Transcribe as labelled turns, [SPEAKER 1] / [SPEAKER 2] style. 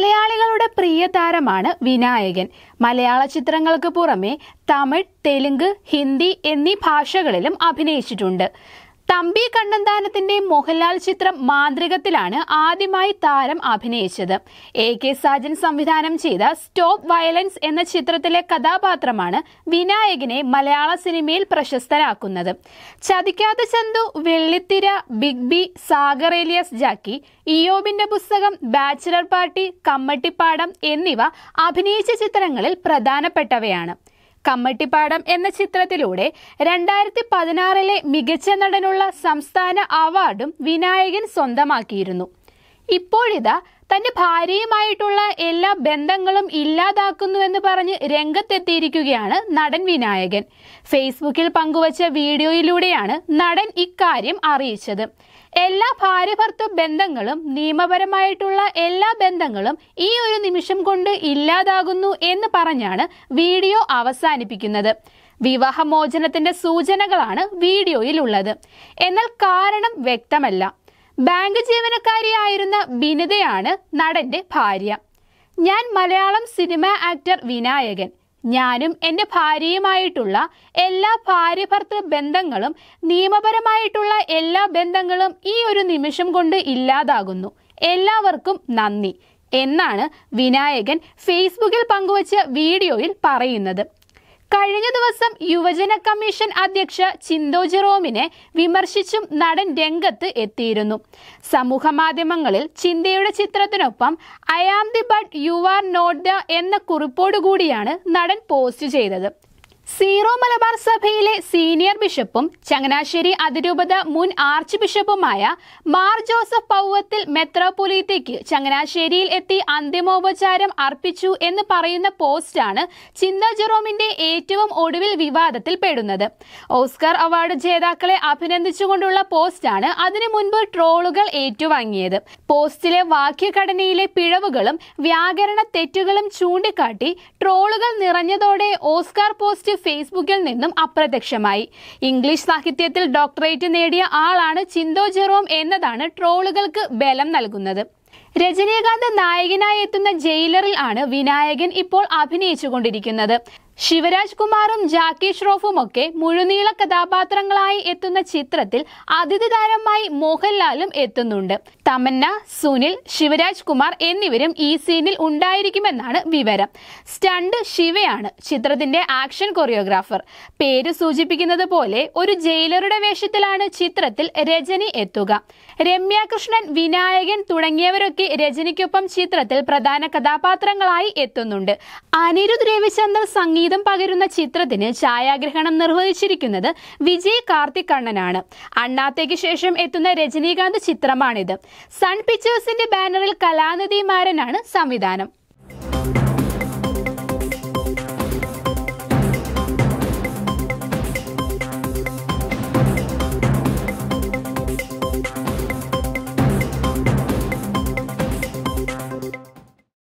[SPEAKER 1] മലയാളികളുടെ പ്രിയ താരമാണ് വിനായകൻ മലയാള ചിത്രങ്ങൾക്ക് പുറമെ തമിഴ് തെലുങ്ക് ഹിന്ദി എന്നീ ഭാഷകളിലും അഭിനയിച്ചിട്ടുണ്ട് തമ്പി കണ്ണന്താനത്തിന്റെ മോഹൻലാൽ ചിത്രം മാന്ത്രികത്തിലാണ് ആദ്യമായി താരം അഭിനയിച്ചത് എ കെ സാജൻ സംവിധാനം ചെയ്ത സ്റ്റോപ്പ് വയലൻസ് എന്ന ചിത്രത്തിലെ കഥാപാത്രമാണ് വിനായകനെ മലയാള സിനിമയിൽ പ്രശസ്തരാക്കുന്നത് Chathikkatha Chanthu Vellithira big B Sagar alias Jacky Iyobinte Pusthakam bachelor party Kammattipadam എന്നിവ അഭിനയിച്ച ചിത്രങ്ങളിൽ പ്രധാനപ്പെട്ടവയാണ് കമ്മട്ടിപ്പാടം എന്ന ചിത്രത്തിലൂടെ രണ്ടായിരത്തി പതിനാറിലെ മികച്ച നടനുള്ള സംസ്ഥാന അവാർഡും വിനായകൻ സ്വന്തമാക്കിയിരുന്നു ഇപ്പോഴിതാ തന്റെ ഭാര്യയുമായിട്ടുള്ള എല്ലാ ബന്ധങ്ങളും ഇല്ലാതാക്കുന്നുവെന്ന് പറഞ്ഞ് രംഗത്തെത്തിയിരിക്കുകയാണ് നടൻ വിനായകൻ ഫേസ്ബുക്കിൽ പങ്കുവച്ച വീഡിയോയിലൂടെയാണ് നടൻ ഇക്കാര്യം അറിയിച്ചത് എല്ലാ ഭാര്യഭർത്തൃ ബന്ധങ്ങളും നിയമപരമായിട്ടുള്ള എല്ലാ ബന്ധങ്ങളും ഈ ഒരു നിമിഷം കൊണ്ട് ഇല്ലാതാകുന്നു എന്ന് പറഞ്ഞാണ് വീഡിയോ അവസാനിപ്പിക്കുന്നത് വിവാഹമോചനത്തിന്റെ സൂചനകളാണ് വീഡിയോയിലുള്ളത് എന്നാൽ കാരണം വ്യക്തമല്ല ബാങ്ക് ജീവനക്കാരിയായിരുന്ന വിനിതയാണ് നടന്റെ ഭാര്യ ഞാൻ മലയാളം സിനിമ ആക്ടർ വിനായകൻ ഞാനും എൻ്റെ ഭാര്യയുമായിട്ടുള്ള എല്ലാ ഭാര്യഭർത്തൃ ബന്ധങ്ങളും നിയമപരമായിട്ടുള്ള എല്ലാ ബന്ധങ്ങളും ഈ ഒരു നിമിഷം കൊണ്ട് ഇല്ലാതാകുന്നു എല്ലാവർക്കും നന്ദി എന്നാണ് വിനായകൻ ഫേസ്ബുക്കിൽ പങ്കുവച്ച വീഡിയോയിൽ പറയുന്നത് കഴിഞ്ഞ ദിവസം യുവജന കമ്മീഷൻ അധ്യക്ഷ ചിന്തോ ജെറോമിനെ വിമർശിച്ചും നടൻ രംഗത്ത് എത്തിയിരുന്നു സമൂഹ മാധ്യമങ്ങളിൽ ചിന്തയുടെ ചിത്രത്തിനൊപ്പം I am the but you are not the എന്ന കുറിപ്പോടുകൂടിയാണ് നടൻ പോസ്റ്റ് ചെയ്തത് സീറോ മലബാർ സഭയിലെ സീനിയർ ബിഷപ്പും ചങ്ങനാശ്ശേരി അതിരൂപത മുൻ ആർച്ച് ബിഷപ്പുമായ മാർ ജോസഫ് പൗവത്തിൽ മെത്രോപൊലീത്തയ്ക്ക് ചങ്ങനാശ്ശേരിയിൽ എത്തി അന്തിമോപചാരം അർപ്പിച്ചു എന്ന് പറയുന്ന പോസ്റ്റാണ് ചിന്ത ജെറോമിന്റെ ഏറ്റവും ഒടുവിൽ വിവാദത്തിൽ പെടുന്നത് ഓസ്കാർ അവാർഡ് ജേതാക്കളെ അഭിനന്ദിച്ചുകൊണ്ടുള്ള പോസ്റ്റാണ് അതിനു മുൻപ് ട്രോളുകൾ ഏറ്റുവാങ്ങിയത് പോസ്റ്റിലെ വാക്യഘടനയിലെ പിഴവുകളും വ്യാകരണ തെറ്റുകളും ചൂണ്ടിക്കാട്ടി ട്രോളുകൾ നിറഞ്ഞതോടെ ഓസ്കാർ പോസ്റ്റ് ഫേസ്ബുക്കിൽ നിന്നും അപ്രത്യക്ഷമായി ഇംഗ്ലീഷ് സാഹിത്യത്തിൽ ഡോക്ടറേറ്റ് നേടിയ ആളാണ് ചിന്തോ ജെറോം എന്നതാണ് ട്രോളുകൾക്ക് ബലം നൽകുന്നത് രജനീകാന്ത് നായകനായി എത്തുന്ന ജയിലറിൽ ആണ് വിനായകൻ ഇപ്പോൾ അഭിനയിച്ചുകൊണ്ടിരിക്കുന്നത് ശിവരാജ് കുമാറും ജാക്കി ഒക്കെ മുഴുനീള കഥാപാത്രങ്ങളായി എത്തുന്ന ചിത്രത്തിൽ അതിഥി താരമായി മോഹൻലാലും എത്തുന്നുണ്ട് തമന്ന സുനിൽ ശിവരാജ് കുമാർ എന്നിവരും ഈ സീനിൽ ഉണ്ടായിരിക്കുമെന്നാണ് വിവരം സ്റ്റണ്ട് ശിവയാണ് ചിത്രത്തിന്റെ ആക്ഷൻ കൊറിയോഗ്രാഫർ പേര് സൂചിപ്പിക്കുന്നത് പോലെ ഒരു ജയിലറുടെ വേഷത്തിലാണ് ചിത്രത്തിൽ രജനി എത്തുക രമ്യാകൃഷ്ണൻ വിനായകൻ തുടങ്ങിയവരൊക്കെ രജനിക്കൊപ്പം ചിത്രത്തിൽ പ്രധാന കഥാപാത്രങ്ങളായി എത്തുന്നുണ്ട് അനിരുദ്ധ് രവിചന്ദ്രൻ സംഗീത സംഗീതം പകരുന്ന ചിത്രത്തിന് ഛായാഗ്രഹണം നിർവഹിച്ചിരിക്കുന്നത് വിജയ് കാർത്തിക് കണ്ണനാണ് അണ്ണാത്തേക്ക് ശേഷം എത്തുന്ന രജനീകാന്ത് ചിത്രമാണിത് സൺ പിക്ചേഴ്സിന്റെ ബാനറിൽ കലാനിധി മാരനാണ് സംവിധാനം